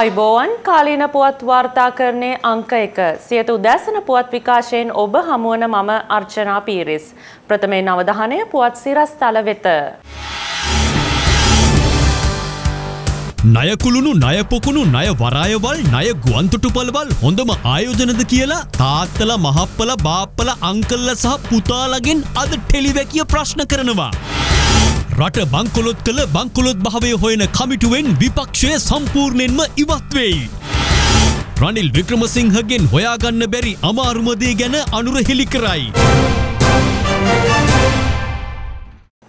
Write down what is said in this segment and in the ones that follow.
අයිබෝවන් කාලීන පුවත් වාර්තාකරණය අංක එක සියත උදැසන පුවත් විකාශයෙන් ඔබ හමුවන මම අර්චනා පීරිස්. ප්‍රථමේ නවදහනය පුවත් සිරස් තල වෙත. නයකුළුණු නයපොකුණු නය වරායවල් නය ගුවන්තොටුපල්වල් හොඳම ආයෝජනද කියලා තාත්තල මහප්පල බාප්පල අංකල්ල සහ පුතාලගෙන් අද ටෙලිවැකිය ප්‍රශ්න කරනවා. රට බංකොලොත් කළ බංකොලොත් භාවය හොයන කමිටුවෙන් විපක්ෂය සම්පූර්ණයෙන්ම ඉවත්වෙයි. රනිල් වික්‍රමසිංහගෙන් හොයාගන්න බැරි අමාරුමදේ ගැන අනුරහෙළි කරයි.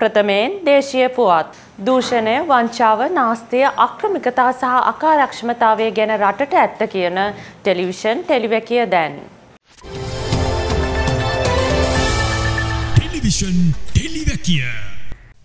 ප්‍රථමයෙන් දේශය පුවත්. දූෂණය වංචාව නාස්තිය අක්‍රමිකතා සහ අකාරක්ෂමතාවය ගැන රටට ඇත්ත කියන ටෙලිවිෂන් ටෙලිවැකිය දැන්. ටෙලිවිෂන් ටෙලිවැකිය.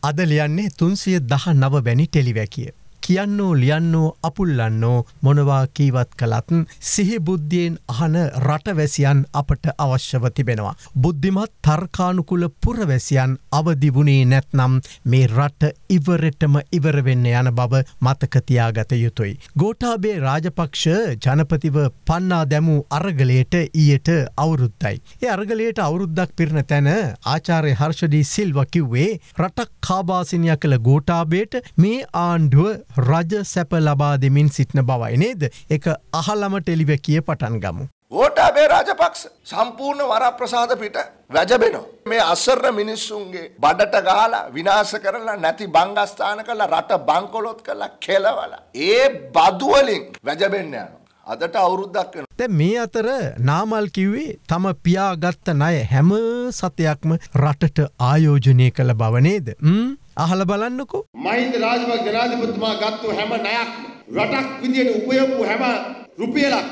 අද ලියන්නේ තුන්සිය දහ නව වැනි ටෙලිවැකිය. කියන්නෝ ලියන්නෝ අපුල්ලන්නෝ මොනවා කීවත් කළත්න් සිහිබුද්ධියෙන් අහන රටවැසියන් අපට අවශ්‍යව තිබෙනවා. බුද්ධිමත් තර්කානුකුල පුරවැසියන් අවදිබුණේ නැත්නම් මේ රට ඉවරෙටම ඉවරවෙන්න යන බව මතකතියාගත යුතුයි. ගෝටාබේ රාජපක්ෂ ජනපතිව පන්නා දැමූ අරගලයට ඊයට අවුරුද්දයි. ඒ අරගලයට අවුරුද්දක් පිරණ තැන ආචාරය හර්ෂඩී සිල්වකිව්වේ රටක් කාබාසිනයක් කළ ගෝටාබේට මේ ආණ්ඩුව රජ සැප ලබා දෙමින් සිටින බවයි නේද එක අහලම ටෙලිව කිය පටන් ගමු. ඕටාබේ රාජපක්ෂ සම්පූර්ණ වරප්‍රසාද පිට වැජබෙනවා. මේ අසර මිනිස්සුන්ගේ බඩට ගහලා විනාශ කරලා නැති බංගස්ථාන කරලා රට බංකොලොත් කරලා කෙලවලා. ඒ බදුවලින් වැජබෙන්න යනවා. අදට අවුරුද්දක් වෙන. දැන් මේ අතර නාමල් කිව්වේ තම පියා ගත්ත ණය හැම සතයක්ම රටට ආයෝජනය කළ බව නේද? ම්ම් අහල බලන්නකෝ මහින්ද රාජපක්ෂ ජනාධිපතිතුමා ගත්තු හැම ණයක්ම රටක් විදියට උපයපු හැම රුපියලක්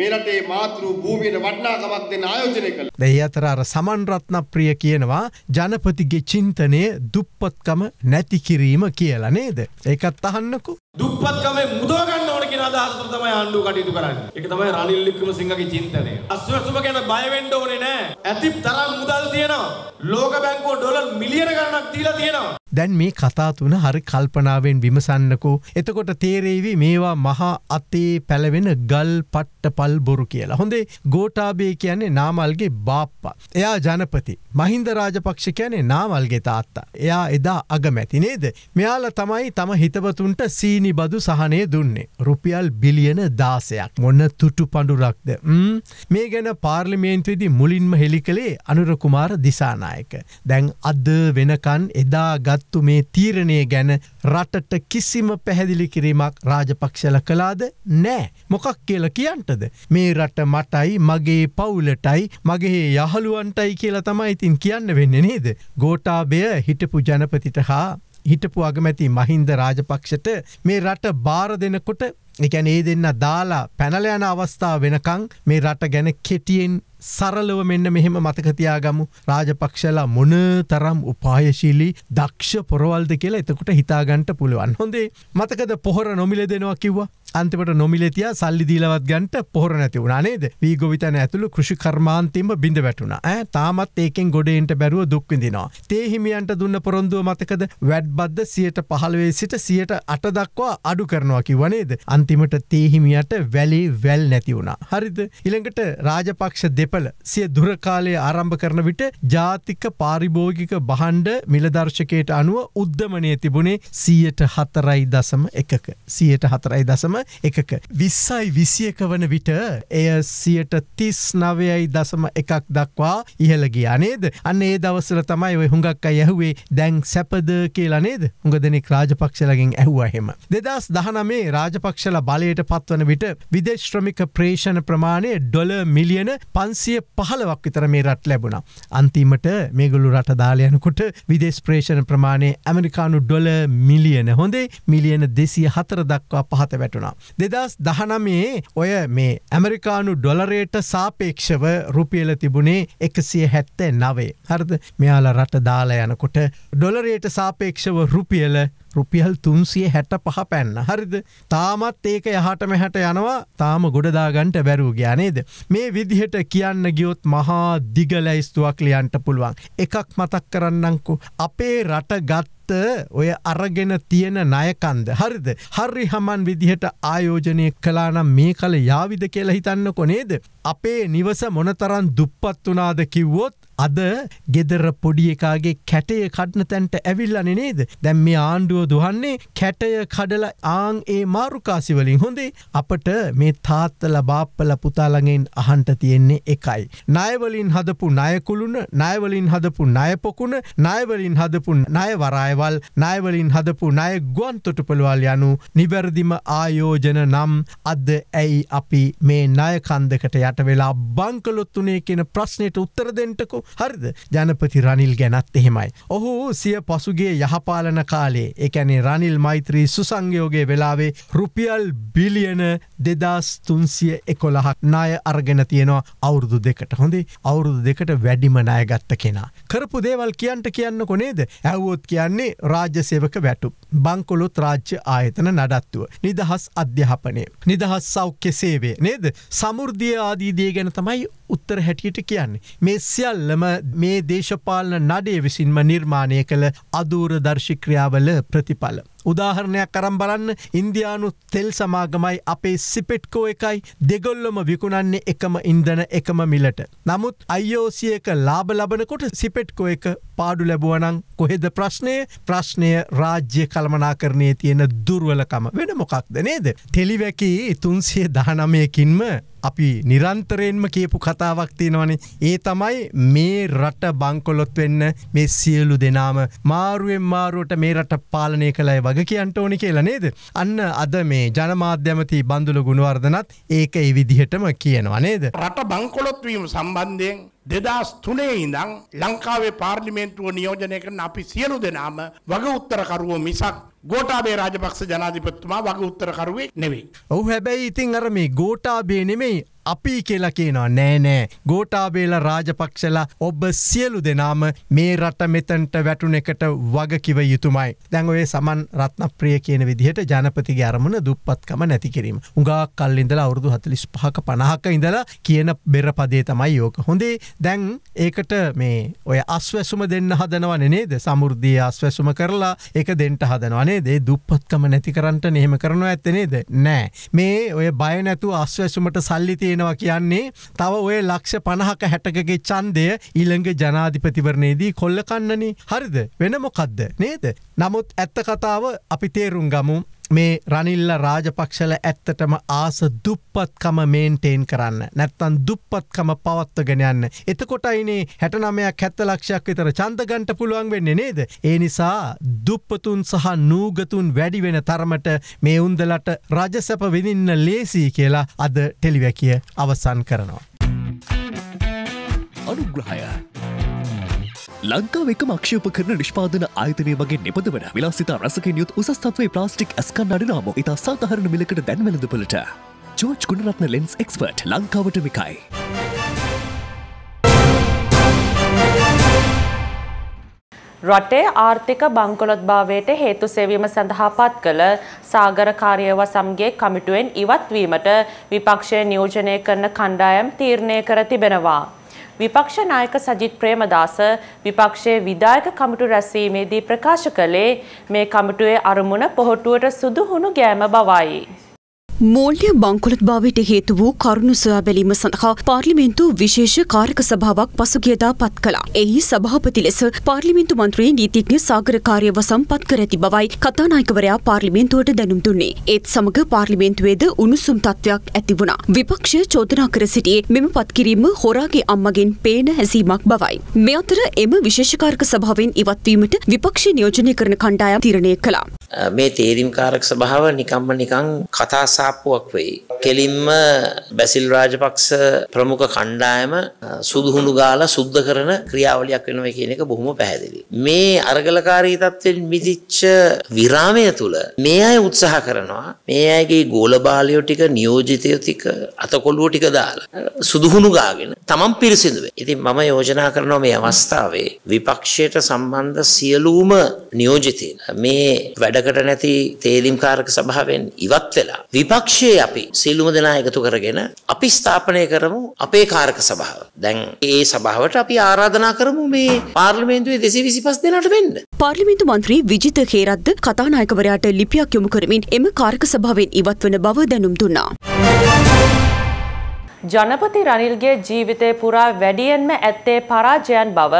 මේ රටේ මාතෘ භූමියට වටිනාකමක් දෙන ආයෝජනය කළා. දැන් අතර අර සමන් රත්නප්‍රිය කියනවා ජනපතිගේ චින්තනය දුප්පත්කම නැති කිරීම කියලා නේද? ඒකත් අහන්නකෝ. දුප්පත්කම මුදව ගන්න අදහස තුළ තමයි ආණ්ඩුව කටයුතු කරන්නේ. ඒක තමයි රනිල් වික්‍රමසිංහගේ චින්තනය. අස්වැසුම ගැන බය වෙන්න ඕනේ නෑ. ඇති තරම් මුදල් තියෙනවා. ලෝක බැංකුව ඩොලර් මිලියන ගණනක් දීලා තියෙනවා. දැන් මේ කතා තුන හරි කල්පනාවෙන් විමසන්නකෝ. එතකොට තේරේවි මේවා මහා අතේ පැලවෙන ගල් පට්ට පල් බොරු කියලා. හොඳේ ගෝටාබේ කියන්නේ නාමල්ගේ බාප්පා. එයා ජනපති. මහින්ද රාජපක්ෂ කියන්නේ නාමල්ගේ තාත්තා. එයා එදා අගමැති නේද? මෙයාලා තමයි තම හිතවතුන්ට සීනි බදු සහනය දුන්නේ. රුපියල් රුපියල් බිලියන දාසයක් මොන්න තුට්ටු පඩුරක්ද මේ ගැන පාර්ලිමේන්තුවේදී මුලින්ම හෙළි කළේ අනුරකුමාර දිසානායක දැන් අද වෙනකන් එදා ගත්තු මේ තීරණය ගැන රටට කිසිම පැහැදිලි කිරීමක් රාජපක්ෂල කලාද නෑ මොකක් කියල කියන්ටද මේ රට මටයි මගේ පවුලටයි මගේ යහළුවන්ටයි කියලා තමයි ඉතින් කියන්න වෙන්න නේද ගෝටාබය හිටපු ජනපතිට හා හිටපු අගමැති මහින්ද රාජපක්ෂට මේ රට බාර දෙනකොට එකැන ඒ දෙන්න දාලා පැනල යන අවස්ථාව වෙනකං මේ රට ගැන කෙටියෙන් සරලව මෙන්න මෙහෙම මතකතියාගමු රාජපක්ෂලා මොන තරම් උපායශීලි දක්ෂ පොරවල්ද කියලා එතකුට හිතාගන්ට පුළුවන් හොඳේ මතකද පොහොර නොමිල දෙනවා කිව්වා අන්තිමට නොමිලෙතිය සල්ලි දීලවත් ගන්ට පොහොර නැති වුණා නේද වී ගොවිතන ඇතුළු කෘෂි කර්මාන්තිම බිඳ වැටුණ ඇ තාමත් ඒකෙන් ගොඩෙන්ට බැරුව දුක්විඳනවා තේහිමියන්ට දුන්න පොරොන්දුව මතකද වැඩ්බද්ද සියට පහළවේ සිට සියට අට දක්වා අඩු කරනවා කිවනේද අන්තිමට තේහිමියට වැලි වැල් නැති වුණා හරිද ඉළඟට රාජපක්ෂ දෙප දේපල සිය දුරකාලය ආරම්භ කරන විට ජාතික පාරිභෝගික බහන්්ඩ මිලදර්ශකයට අනුව උද්ධමනය තිබුණේ සියයට හතරයි දසම එකක සියයට හතරයි දසම එකක. විස්සයි විසියක වන විට එය සියට තිස් නවයයි දසම එකක් දක්වා ඉහළගිය අනේද අන්න ඒ දවසර තමයි ඔය හුඟක් අයි ඇහුවේ දැන් සැපද කියලා නේද හුඟ දෙනෙක් රාජපක්ෂලගෙන් ඇහුවහෙම. දෙදස් දහනමේ රාජපක්ෂල බලයට පත්වන විට විදේශ්‍රමික ප්‍රේෂණ ප්‍රමාණය ඩොල මිලියන පන්සි සිය පහලවක් විතර මේ රට ලැබුණා. අන්තිමට මේගුලු රට දාලයනකොට විදේශ ප්‍රේෂණ ප්‍රමාණය ඇමරිකානු ඩොල මිලියන හොඳේ මිලියන දෙසිය හතර දක්වා පහත වැටුණා. දෙදස් දහනමේ ඔය මේ ඇමරිකානු ඩොලරේට සාපේක්ෂව රුපියල තිබුණේ එකසිය හැත්තේ නවේ. හරද මෙයාල රට දාලා යනකොට ඩොලරේට සාපේක්ෂව රුපියල රුපියල් තුන්සිය හැට පහ පැන්න හරිද තාමත් ඒක යහට මෙහැට යනවා තාම ගොඩදාගන්ට බැරූ ගෑනේද මේ විදිහට කියන්න ගියොත් මහා දිගලැයිස්තුවක් ලියන්ට පුළුවන් එකක් මතක් කරන්නංකු අපේ රට ගත්ත ඔය අරගෙන තියෙන නයකන්ද හරිද හරි හමන් විදිහට ආයෝජනය කලානම් මේ කල යාවිද කියලා හිතන්න කොනේද අපේ නිවස මොනතරන් දුප්පත් වනාද කිව්වොත් අද ගෙදර පොඩි එකාගේ කැටය කඩන තැන්ට ඇවිල්ලන නේද දැම් මේ ආණ්ඩුව දුහන්නේ කැටය කඩල ආං ඒ මාරුකාසිවලින් හොඳේ අපට මේ තාත්තල බාප්පල පුතාලඟෙන් අහන්ට තියෙන්නේ එකයි. නයවලින් හදපු නයකුළුණ නයවලින් හදපු නයපොකුණ නයවලින් හදපු නයවරායවල් නයවලින් හදපු නය ගුවන් තොටුපළවල් යනු නිවැරදිම ආයෝජන නම් අද ඇයි අපි මේ නයකන්දකට යට යට වෙලා බංකලොත් වනේ කියෙන ප්‍රශ්නයට උත්තරදෙන්ටකු හරිද ජනපති රනිල් ගැනත් එහෙමයි. ඔහු සිය පසුගේ යහපාලන කාලේ එකැනේ රනිල් මෛත්‍රී සුසංයෝගේ වෙලාවේ රුපියල් බිලියන දෙදස් තුන්සිය එකොළහක් නාය අර්ගෙන තියෙනවා අවුරුදු දෙකට හොඳේ අවුරුදු දෙකට වැඩිම නායගත්ත කෙනා. කරපු දේවල් කියන්ට කියන්න කොනේද ඇවෝත් කියන්නේ රාජ්‍ය සේවක වැටු. බංකොලොත් රාජ්‍ය ආයතන නඩත්තුව. නිදහස් අධ්‍යාපනය. නිදහස් සෞඛ්‍ය සේවේ නේද සමුෘද්ධිය ආදී ආදී දේ ගැන තමයි උත්තර හැටියට කියන්නේ. මේ සියල්ලම මේ දේශපාලන නඩේ විසින්ම නිර්මාණය කළ අදූර දර්ශික්‍රියාවල ප්‍රතිඵල. උදාහරණයක් කරම් බලන්න ඉන්දයානු තෙල් සමාගමයි අපේ සිපෙට්කෝ එකයි දෙගොල්ලොම විකුණන්නේ එකම ඉන්දන එකම මිලට. නමුත් අයිෝසියක ලාබ ලබනකොට සිපෙට්කෝ එක පාඩු ලැබුවනං කොහෙද ප්‍රශ්නය ප්‍රශ්නය රාජ්‍ය කළමනා කරණය තියෙන දුර්වලකම වෙන මොකක්ද නේද. ටෙලිවැකි තුන්සිය දහනමයකින්ම අපි නිරන්තරයෙන්ම කියපු කතාවක් තියෙනවනේ ඒ තමයි මේ රට බංකොලොත් වෙන්න මේ සියලු දෙනාම මාරුවෙන් මාරුවට මේ රට පාලනය කළයි වගේ වග කියන්ට ඕනි කියලා නේද. අන්න අද මේ ජනමාධ්‍යමති බඳුල ගුණවර්ධනත් ඒක ඒ විදිහටම කියනවා නේද. රට බංකොලොත්වීම සම්බන්ධයෙන් දෙදස් තුනේ ඉඳං ලංකාවේ පාර්ලිමේන්තුව නියෝජනය කරන අපි සියලු දෙනාම වග උත්තරකරුවෝ මිසක් ගෝටාබේ රාජපක්ෂ ජනාධිපත්තුමා වග උත්තරකරුවේ නෙවෙයි. ඔහු හැබැයි ඉතින් අරම ගෝටාබේ නෙමෙයි අපි කියලා කියනවා නෑනෑ ගෝටාබේල රාජපක්ෂලා ඔබ සියලු දෙනාම මේ රට මෙතන්ට වැටුන එකට වගකිව යුතුමයි. දැන්ඔය සමන් රත්නප්‍රිය කියන විදිහට ජනපතිගේ අරමුණ දුප්පත්කම නැති කිරීම. උඟා කල්ලින්දලා අවුරදු හතලිස් පහක පණහක ඉඳලා කියන බෙරපදේ තමයි යෝක හොඳේ දැන් ඒකට මේ ඔය අස්වැසුම දෙන්න හදනවන නේද සමුෘද්ධිය අස්වැසුම කරලා එක දෙන්ට හදනවනේ දේ දුප්පත්කම නැති කරන්නට නහෙම කරනවා ඇත්තනේද නෑ මේ ඔය බය නැතු අස්වැසුමට සල්ලි තියෙනවා කියන්නේ තව ඔය ලක්ෂ පණහක හැටකගේ චන්දය ඉළඟ ජනාධිපතිවරණයේදී කොල්ල කන්නනේ හරිද වෙන මොකක්ද නේද නමුත් ඇත්ත කතාව අපි තේරුම් ගමු මේ රනිල්ල රාජපක්ෂල ඇත්තටම ආස දුප්පත්කම මේන්ටේන් කරන්න නැත්තන් දුප්පත්කම පවත්වගෙන යන්න. එතකොටයිනේ හැටනමයක් හැත්ත ලක්ෂයක් විතර චන්දගන්ට පුළුවන් වෙන්න නේද. ඒ නිසා දුප්පතුන් සහ නූගතුන් වැඩිවෙන තරමට මේ උන්දලට රජසැප විඳන්න ලේසී කියලා අද ටෙලිවැකිය අවසන් කරනවා. අනුග්‍රහය ලංකාව එක මක්ෂයප කරන නිෂ්පාදන ආයතනය මගේ නිපද වන විලාසිතා රසකෙන් යුත් උසස්තත්වේ ප්ලාස්ටික් ඇස්කන් අඩනාම ඉතා සාතහරණ මිලකට දැන්වලඳ පලට. චෝච් ගුණරත්න ලෙන්ස් එක්ස්පර්ට් ලංකාවට මිකයි. රටේ ආර්ථික බංකොලොත්භාවයට හේතු සෙවීම සඳහා පත් කළ සාගරකාරයව සමගේ කමිටුවෙන් ඉවත්වීමට විපක්ෂය නියෝජනය කරන කණ්ඩායම් තීරණය කර තිබෙනවා. විපක්ෂ නායක සජිත් ප්‍රේමදාස විපක්ෂයේ විධායක කමිටු රැස්වීමේදී ප්‍රකාශ කළේ මේ කමිටුවේ අරමුණ පොහොට්ටුවට සුදුහුණු ගෑම බවයි. මූල්‍ය බංකොලොත් භාවිට හේතු වූ කරුණු සොයා බැලීම සඳහා පාර්ලිමේන්තු විශේෂ කාරක සභාවක් පසුගියදා පත් කළා. එහි සභාපති ලෙස පාර්ලිමේන්තු මන්ත්‍රී නීතිඥ සාගර කාර්යව සම්පත් කර ඇති බවයි කතානායකවරයා පාර්ලිමේන්තුවට දැනුම් දුන්නේ. ඒත් සමග පාර්ලිමේන්තුවේද උණුසුම් තත්ත්වයක් ඇති වුණා. විපක්ෂය චෝදනා කර සිටියේ මෙම පත්කිරීම හොරාගේ අම්මගෙන් පේන හැසීමක් බවයි. මේ අතර එම විශේෂ කාරක සභාවෙන් ඉවත්වීමට විපක්ෂය නියෝජනය කරන කණ්ඩායම් තීරණය කළා. මේ තේරීම් කාරක සභාව නිකම්ම නිකං කතා සහ සාප්පුවක් වෙයි. කෙලින්ම බැසිල් රාජපක්ෂ ප්‍රමුඛ කණ්ඩායම සුදුහුණු ගාලා සුද්ධ කරන ක්‍රියාවලියක් වෙනවා කියන එක බොහොම පැහැදිලි. මේ අරගලකාරී තත්ත්වෙන් මිදිච්ච විරාමය තුළ මේ අය උත්සාහ කරනවා මේ අයගේ ගෝලබාලයෝ ටික නියෝජිතයෝ ටික අතකොළුව ටික දාලා සුදුහුණු ගාගෙන තමන් පිරිසිදු වෙයි. ඉතින් මම යෝජනා කරනවා මේ අවස්ථාවේ විපක්ෂයට සම්බන්ධ සියලුම නියෝජිතයින් මේ වැඩකට නැති තේලීම් කාරක සභාවෙන් ඉවත් වෙලා විපක්ෂ විපක්ෂයේ අපි සීලුම දෙනා එකතු කරගෙන අපි ස්ථාපනය කරමු අපේ කාරක සභාව. දැන් ඒ සභාවට අපි ආරාධනා කරමු මේ පාර්ලිමේන්තුවේ 225 දෙනාට වෙන්න. පාර්ලිමේන්තු මන්ත්‍රී විජිත හේරද්ද කතානායකවරයාට ලිපියක් යොමු කරමින් එම කාරක සභාවෙන් ඉවත් වන බව දැනුම් දුන්නා. ජනපති රනිල්ගේ ජීවිතය පුරා වැඩියෙන්ම ඇත්තේ පරාජයන් බව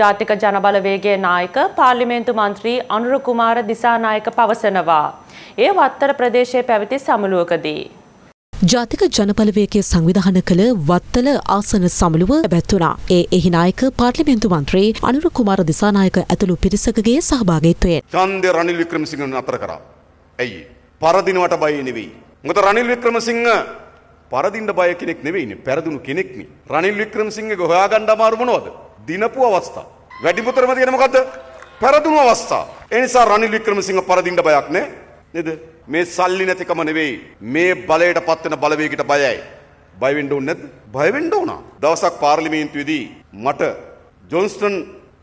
ජාතික ජනබලවේගේ නායක පාර්ලිමේන්තු මන්ත්‍රී අනුරකුමාර දිසානායක පවසනවා. ඒ වත්තර ප්‍රදේශයේ පැවති සමුළුවකදී. ජාතික ජනපලවේගේ සංවිධාන කළ වත්තල ආසන සමළුව පැවැත්වුණා. ඒ එහි නායක පාර්ලිමේන්තු මන්ත්‍රී අනුර කුමාර දිසානායක ඇතුළු පිරිසකගේ සහභාගීත්වයෙන් ඡන්දේ රනිල් වික්‍රමසිංහ නතර කරා. ඇයි? පරදිනවට බය නෙවෙයි. මොකද රනිල් වික්‍රමසිංහ පරදින්න බය කෙනෙක් නෙවෙයිනේ. පෙරදුණු කෙනෙක්නේ. රනිල් වික්‍රමසිංහගේ හොයාගන්න අමාරු මොනවද? දිනපු අවස්ථා. වැඩිපුරම තියෙන මොකද්ද? පෙරදුණු අවස්ථා. ඒ නිසා රනිල් වික්‍රමසිංහ පරදින්න බයක් නෑ. නේද? මේ සල්ලි නැතිකම නෙවෙයි. මේ බලයට පත්වෙන බලවේගයට බයයි. බය වෙන්න ඕනේ නැද්ද? බය වෙන්න ඕනා. දවසක් පාර්ලිමේන්තුවේදී මට ජොන්ස්ටන්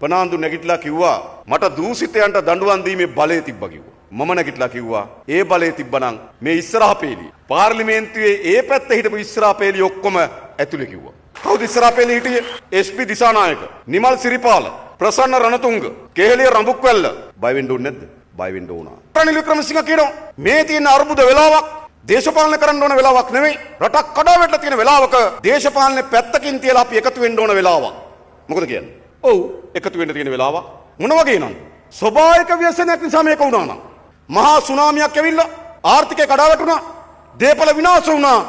පනාන්දු නැගිටලා කිව්වා මට දූෂිතයන්ට දඬුවම් දීමේ බලය තිබ්බා කිව්වා. මම නැගිටලා කිව්වා ඒ බලය තිබ්බනම් මේ ඉස්සරහපේලි පාර්ලිමේන්තුවේ ඒ පැත්තේ හිටපු ඉස්සරහපේලි ඔක්කොම ඇතුළේ කිව්වා. කවුද ඉස්සරහපේලි හිටියේ? SP දිසානායක, නිමල් සිරිපාල, ප්‍රසන්න රණතුංග, කේහලිය රඹුක්වැල්ල. බය වෙන්න ඕනේ නැද්ද? බය වෙන්න ඕනා. රනිල් වික්‍රමසිංහ කියනවා මේ තියෙන අර්බුද වෙලාවක් දේශපාලන කරන්න ඕන වෙලාවක් නෙමෙයි රටක් කඩා වැටලා තියෙන වෙලාවක දේශපාලනේ පැත්තකින් තියලා අපි එකතු වෙන්න ඕන වෙලාවක් මොකද කියන්නේ ඔව් එකතු වෙන්න තියෙන වෙලාවක් මොන වගේ නං ස්වභාවික ව්‍යසනයක් නිසා මේක වුණා නම් මහා සුනාමියක් ඇවිල්ලා ආර්ථිකය කඩා වැටුණා දේපල විනාශ වුණා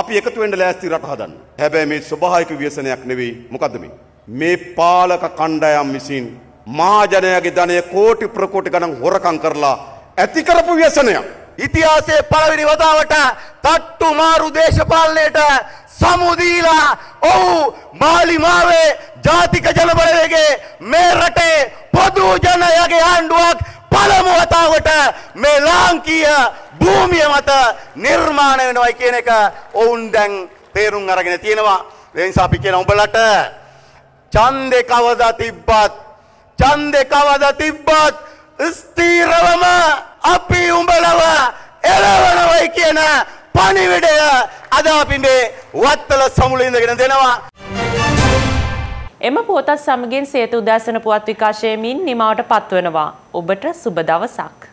අපි එකතු වෙන්න ලෑස්ති රට හදන්න හැබැයි මේ ස්වභාවික ව්‍යසනයක් නෙවෙයි මොකද්ද මේ මේ පාලක කණ්ඩායම් විසින් මහජනයාගේ ධනය කෝටි ප්‍රකෝටි ගණන් හොරකම් කරලා ඇති කරපු ව්‍යසනයක්. ඉතිහාසයේ පළවෙනි වතාවට තට්ටු මාරු දේශපාලනයට සමුදීලා ඔහු මාලිමාවේ ජාතික ජනබලවේගේ මේ රටේ පොදු ජනයාගේ ආණ්ඩුවක් පළමු වතාවට මේ ලාංකීය භූමිය මත නිර්මාණය වෙනවයි කියන එක ඔවුන් දැන් තේරුම් අරගෙන තියෙනවා. ඒ නිසා අපි කියන උඹලට ඡන්දේ කවදා තිබ්බත් ඡන්දේ කවදා තිබ්බත් ස්ථීරවම අපි උඹලව එළවනවයි කියන පණිවිඩය අද අපි මේ වත්තල සමුළු ඉඳගෙන දෙනවා. එම පුවතත් සමගින් සේතු උදෑසන පුවත් විකාශයමින් නිමාවට පත්වනවා. ඔබට සුබ දවසක්.